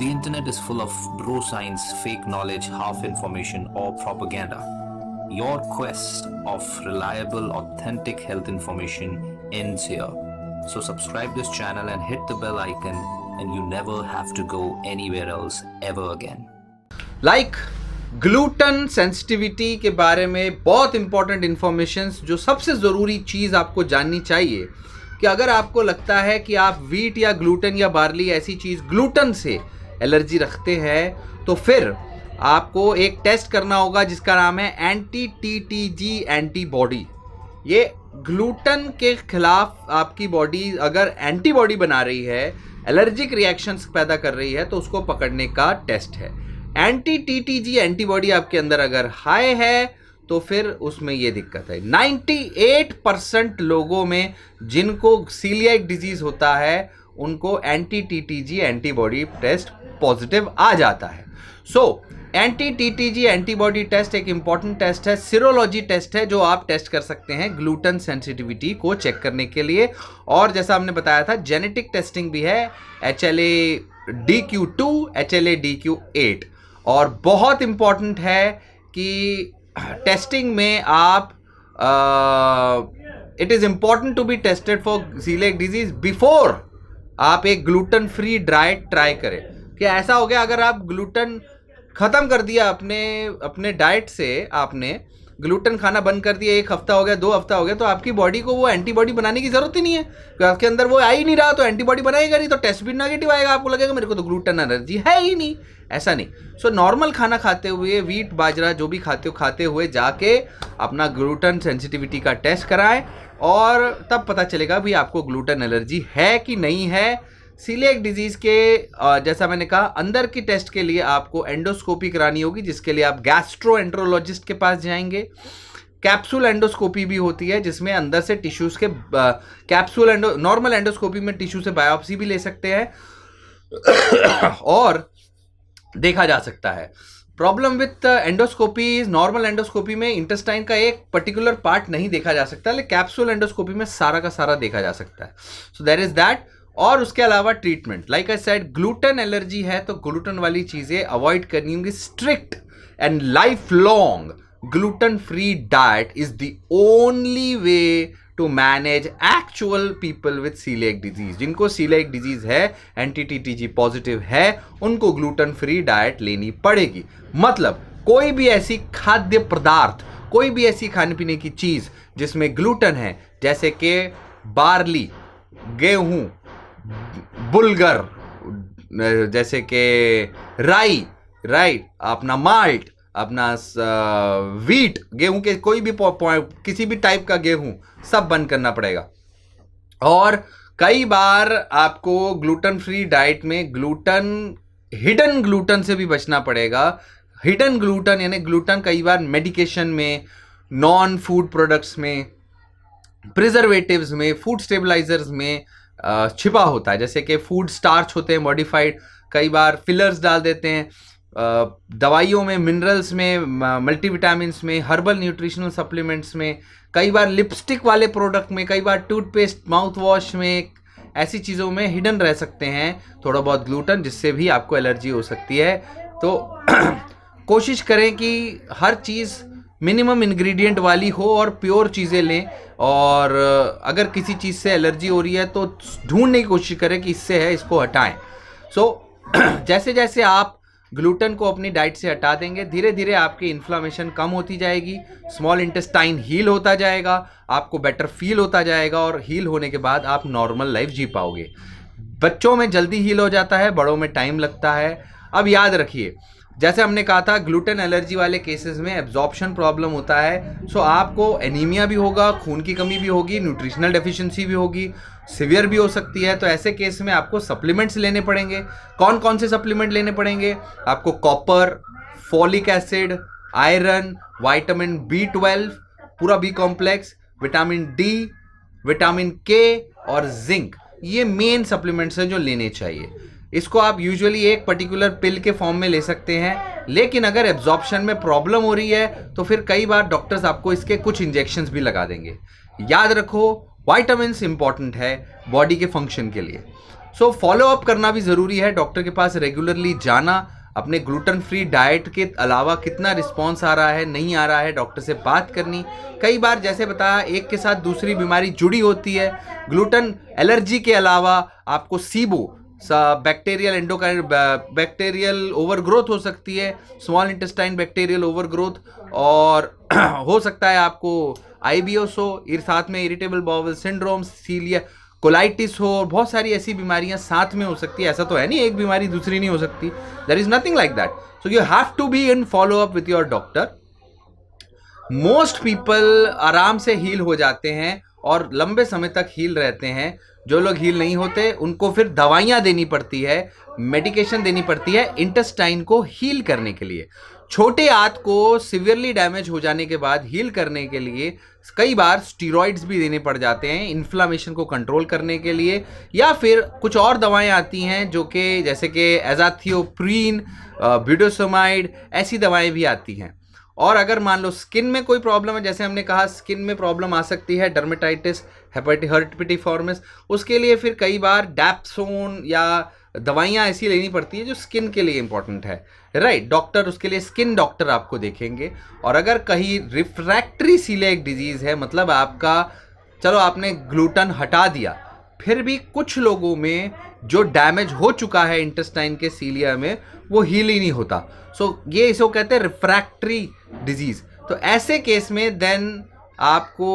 The internet is full of bro science, fake knowledge, half information, or propaganda. Your quest of reliable, authentic health information ends here. So subscribe this channel and hit the bell icon and you never have to go anywhere else ever again. Like gluten sensitivity के बारे में बहुत important information जो सबसे ज़रूरी चीज़ आपको जाननी चाहिए कि अगर आपको लगता है कि आप वीट या ग्लूटन या बार्ली ऐसी चीज़ ग्लूटन से एलर्जी रखते हैं तो फिर आपको एक टेस्ट करना होगा जिसका नाम है anti T T G antibody ये ग्लूटन के खिलाफ आपकी बॉडी अगर एंटीबॉडी बना रही है एलर्जिक रिएक्शंस पैदा कर रही है तो उसको पकड़ने का टेस्ट है anti T T G antibody आपके अंदर अगर हाई है तो फिर उसमें ये दिक्कत है 98 परसेंट लोगों में जिनको सीलियाक डिजीज़ होता है उनको anti T G antibody test positive आ जाता है so anti T T G antibody test एक इंपॉर्टेंट टेस्ट है सीरोलॉजी टेस्ट है जो आप टेस्ट कर सकते हैं ग्लूटन सेंसिटिविटी को चेक करने के लिए और जैसा हमने बताया था जेनेटिक टेस्टिंग भी है H L A D Q two H L A D Q eight और बहुत इंपॉर्टेंट है कि टेस्टिंग में आप it is important to be tested for celiac disease before आप एक ग्लूटन फ्री डाइट ट्राई करें कि ऐसा हो गया अगर आप ग्लूटन ख़त्म कर दिया अपने अपने डाइट से आपने ग्लूटन खाना बंद कर दिया एक हफ्ता हो गया दो हफ्ता हो गया तो आपकी बॉडी को वो एंटीबॉडी बनाने की जरूरत ही नहीं है क्योंकि आपके अंदर वो आ ही नहीं रहा तो एंटीबॉडी बनाएगा नहीं तो टेस्ट भी नेगेटिव आएगा आपको लगेगा मेरे को तो ग्लूटन एलर्जी है ही नहीं ऐसा नहीं सो नॉर्मल खाना खाते हुए वीट बाजरा जो भी खाते हो खाते हुए जाके अपना ग्लूटन सेंसिटिविटी का टेस्ट कराएं और तब पता चलेगा भी आपको ग्लूटन एलर्जी है कि नहीं है सीलेक डिजीज़ के जैसा मैंने कहा अंदर की टेस्ट के लिए आपको एंडोस्कोपी करानी होगी जिसके लिए आप गैस्ट्रो एंट्रोलॉजिस्ट के पास जाएंगे कैप्सूल एंडोस्कोपी भी होती है जिसमें अंदर से टिश्यूज़ के कैप्सूल एंडो नॉर्मल एंडोस्कोपी में टिश्यू से बायोप्सी भी ले सकते हैं और देखा जा सकता है problem with endoscopy normal endoscopy में इंटेस्टाइन का एक पर्टिकुलर पार्ट नहीं देखा जा सकता लेकिन कैप्सूल एंडोस्कोपी में सारा का सारा देखा जा सकता है सो देर इज दैट और उसके अलावा treatment like I said gluten allergy है तो ग्लूटेन वाली चीज़ें अवॉइड करनी होंगी strict and life long gluten free diet is the only way to manage actual people with celiac disease जिनको सीलेक डिजीज है anti T T G positive है उनको ग्लूटन फ्री डाइट लेनी पड़ेगी मतलब कोई भी ऐसी खाद्य पदार्थ कोई भी ऐसी खाने पीने की चीज़ जिसमें ग्लूटन है जैसे कि बार्ली गेहूँ बुलगर जैसे कि राई राइट अपना माल्ट अपना वीट गेहूं के कोई भी किसी भी टाइप का गेहूं सब बंद करना पड़ेगा और कई बार आपको ग्लूटन फ्री डाइट में ग्लूटन हिडन ग्लूटन से भी बचना पड़ेगा हिडन ग्लूटन यानी ग्लूटन कई बार मेडिकेशन में नॉन फूड प्रोडक्ट्स में प्रिजर्वेटिव्स में फूड स्टेबलाइजर्स में छिपा होता है जैसे कि फूड स्टार्च होते हैं मॉडिफाइड कई बार फिलर्स डाल देते हैं दवाइयों में मिनरल्स में मल्टीविटामिन में हर्बल न्यूट्रिशनल सप्लीमेंट्स में कई बार लिपस्टिक वाले प्रोडक्ट में कई बार टूथपेस्ट माउथ वॉश में ऐसी चीज़ों में हिडन रह सकते हैं थोड़ा बहुत ग्लूटन जिससे भी आपको एलर्जी हो सकती है तो कोशिश करें कि हर चीज़ मिनिमम इंग्रेडिएंट वाली हो और प्योर चीज़ें लें और अगर किसी चीज़ से एलर्जी हो रही है तो ढूंढने की कोशिश करें कि इससे है इसको हटाएं सो so, जैसे जैसे आप ग्लूटन को अपनी डाइट से हटा देंगे धीरे धीरे आपकी इन्फ्लामेशन कम होती जाएगी स्मॉल इंटेस्टाइन हील होता जाएगा आपको बेटर फील होता जाएगा और हील होने के बाद आप नॉर्मल लाइफ जी पाओगे बच्चों में जल्दी हील हो जाता है बड़ों में टाइम लगता है अब याद रखिए जैसे हमने कहा था ग्लूटेन एलर्जी वाले केसेस में एब्जॉर्प्शन प्रॉब्लम होता है सो आपको एनीमिया भी होगा खून की कमी भी होगी न्यूट्रिशनल डेफिशिएंसी भी होगी सिवियर भी हो सकती है तो ऐसे केस में आपको सप्लीमेंट्स लेने पड़ेंगे कौन कौन से सप्लीमेंट लेने पड़ेंगे आपको copper folic acid iron vitamin B twelve पूरा B complex vitamin D vitamin K और जिंक ये मेन सप्लीमेंट्स हैं जो लेने चाहिए इसको आप यूजुअली एक पर्टिकुलर पिल के फॉर्म में ले सकते हैं लेकिन अगर एब्जॉर्प्शन में प्रॉब्लम हो रही है तो फिर कई बार डॉक्टर्स आपको इसके कुछ इंजेक्शंस भी लगा देंगे याद रखो वाइटामिन इंपॉर्टेंट है बॉडी के फंक्शन के लिए सो फॉलो अप करना भी ज़रूरी है डॉक्टर के पास रेगुलरली जाना अपने ग्लूटन फ्री डाइट के अलावा कितना रिस्पॉन्स आ रहा है नहीं आ रहा है डॉक्टर से बात करनी कई बार जैसे बताया एक के साथ दूसरी बीमारी जुड़ी होती है ग्लूटन एलर्जी के अलावा आपको सीबो बैक्टीरियल एंडोकाइन बैक्टीरियल ओवरग्रोथ हो सकती है स्मॉल इंटेस्टाइन बैक्टीरियल ओवरग्रोथ और हो सकता है आपको ओस हो साथ में इरिटेबल बॉवल सिंड्रोम सीलिया कोलाइटिस हो और बहुत सारी ऐसी बीमारियां साथ में हो सकती है ऐसा तो है नहीं एक बीमारी दूसरी नहीं हो सकती there is nothing like that so you have to be in follow up with your doctor most people आराम से हील हो जाते हैं और लंबे समय तक हील रहते हैं जो लोग हील नहीं होते उनको फिर दवाइयाँ देनी पड़ती है मेडिकेशन देनी पड़ती है इंटेस्टाइन को हील करने के लिए छोटे आंत को सिवियरली डैमेज हो जाने के बाद हील करने के लिए कई बार स्टीरॉइड्स भी देने पड़ जाते हैं इन्फ्लामेशन को कंट्रोल करने के लिए या फिर कुछ और दवाएं आती हैं जो कि जैसे कि एजाथियोप्रीन ब्यूडोसोमाइड uh, ऐसी दवाएं भी आती हैं और अगर मान लो स्किन में कोई प्रॉब्लम है जैसे हमने कहा स्किन में प्रॉब्लम आ सकती है डर्मेटाइटिस हेपेटिफॉर्मिस उसके लिए फिर कई बार डैप्सोन या दवाइयाँ ऐसी लेनी पड़ती है जो स्किन के लिए इंपॉर्टेंट है राइट right, डॉक्टर उसके लिए स्किन डॉक्टर आपको देखेंगे और अगर कहीं रिफ्रैक्ट्री सीलेक डिजीज़ है मतलब आपका चलो आपने ग्लूटन हटा दिया फिर भी कुछ लोगों में जो डैमेज हो चुका है इंटेस्टाइन के सीलिया में वो हील ही नहीं होता सो so, ये इसको कहते हैं रिफ्रैक्ट्री डिजीज़ तो ऐसे केस में देन आपको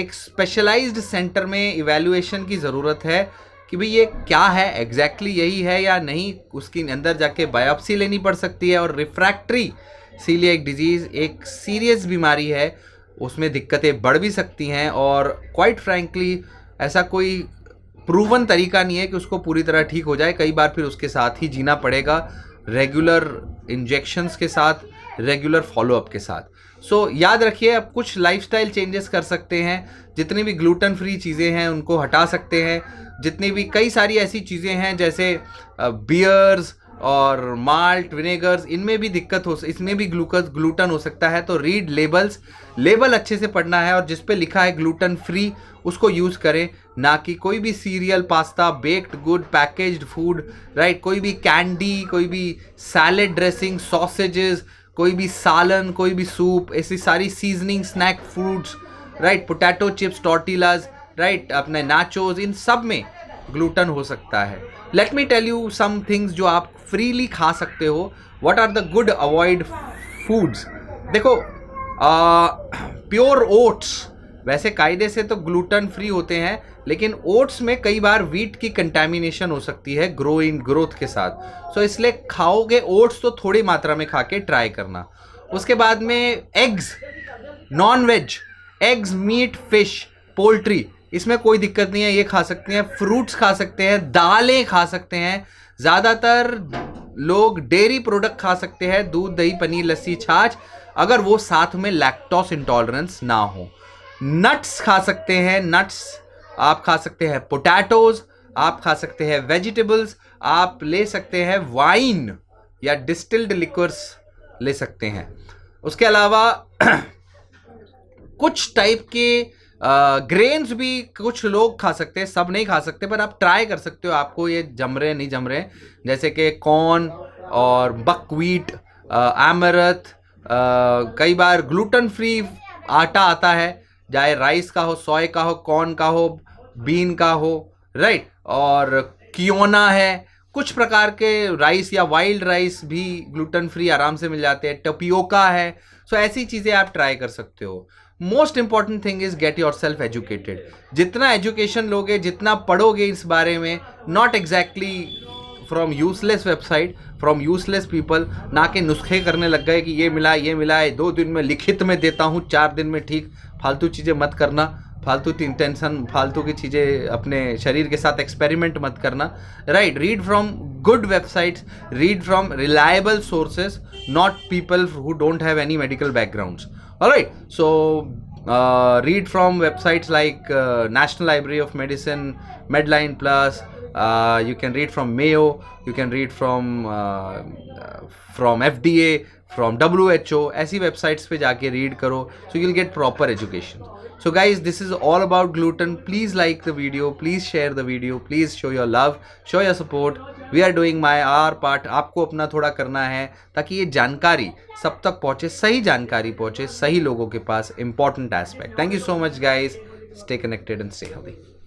एक स्पेशलाइज्ड सेंटर में इवेल्युएशन की ज़रूरत है कि भाई ये क्या है एग्जैक्टली exactly यही है या नहीं उसके अंदर जाके बायोप्सी लेनी पड़ सकती है और रिफ्रैक्ट्री सीलिया एक डिजीज़ एक सीरियस बीमारी है उसमें दिक्कतें बढ़ भी सकती हैं और क्वाइट फ्रैंकली ऐसा कोई प्रूवन तरीका नहीं है कि उसको पूरी तरह ठीक हो जाए कई बार फिर उसके साथ ही जीना पड़ेगा रेगुलर इंजेक्शंस के साथ रेगुलर फॉलोअप के साथ सो so, याद रखिए आप कुछ लाइफस्टाइल चेंजेस कर सकते हैं जितनी भी ग्लूटन फ्री चीज़ें हैं उनको हटा सकते हैं जितनी भी कई सारी ऐसी चीज़ें हैं जैसे बियर्स और माल्ट विनेगर्स इनमें भी दिक्कत हो इसमें भी ग्लूकोज ग्लूटन हो सकता है तो रीड लेबल्स लेबल अच्छे से पढ़ना है और जिस पे लिखा है ग्लूटन फ्री उसको यूज़ करें ना कि कोई भी cereal pasta baked good packaged food right कोई भी कैंडी कोई भी सैलेड ड्रेसिंग सॉसेजेस कोई भी सालन कोई भी सूप ऐसी सारी seasoning snack foods right potato chips tortillas right अपने नाचोज इन सब में ग्लूटन हो सकता है let me tell you some things जो आप फ्रीली खा सकते हो what are the good avoid foods देखो प्योर ओट्स वैसे कायदे से तो ग्लूटन फ्री होते हैं लेकिन ओट्स में कई बार वीट की कंटेमिनेशन हो सकती है ग्रो इन ग्रोथ के साथ सो so, इसलिए खाओगे ओट्स तो थोड़ी मात्रा में खा के ट्राई करना उसके बाद में eggs non veg eggs meat fish poultry इसमें कोई दिक्कत नहीं है ये खा सकते हैं फ्रूट्स खा सकते हैं दालें खा सकते हैं ज़्यादातर लोग डेयरी प्रोडक्ट खा सकते हैं दूध दही पनीर लस्सी छाछ अगर वो साथ में लैक्टोस इंटॉलरेंस ना हो नट्स खा सकते हैं नट्स आप खा सकते हैं पोटैटोज आप खा सकते हैं वेजिटेबल्स आप ले सकते हैं वाइन या डिस्टिल्ड लिक्वर्स ले सकते हैं उसके अलावा कुछ टाइप के ग्रेन्स भी कुछ लोग खा सकते हैं सब नहीं खा सकते पर आप ट्राई कर सकते हो आपको ये जम रहे नहीं जम रहे जैसे कि कॉर्न और बकवीट आमरथ कई बार ग्लूटन फ्री आटा आता है चाहे राइस का हो सोए का हो कॉर्न का हो बीन का हो राइट और कियोना है कुछ प्रकार के राइस या वाइल्ड राइस भी ग्लूटन फ्री आराम से मिल जाते हैं टपियोका है सो so, ऐसी चीज़ें आप ट्राई कर सकते हो most important thing is get yourself educated जितना एजुकेशन लोगे जितना पढ़ोगे इस बारे में not exactly from useless website from useless people ना के नुस्खे करने लग गए कि ये मिला ये मिला है दो दिन में लिखित में देता हूँ चार दिन में ठीक फालतू चीज़ें मत करना फालतू की टेंशन फालतू की चीज़ें अपने शरीर के साथ एक्सपेरिमेंट मत करना right read from good websites read from reliable sources not people who don't have any medical backgrounds right so read from websites like national library of medicine Medline plus Uh, you can read from Mayo, you can read from uh, from FDA, from WHO. ऐसी websites पे जाके read करो, so you'll get proper education. So guys, this is all about gluten. Please like the video, please share the video, please show your love, show your support. We are doing my our part. आपको अपना थोड़ा करना है ताकि ये जानकारी सब तक पहुँचे सही जानकारी पहुँचे सही लोगों के पास important aspect thank you so much guys stay connected and stay healthy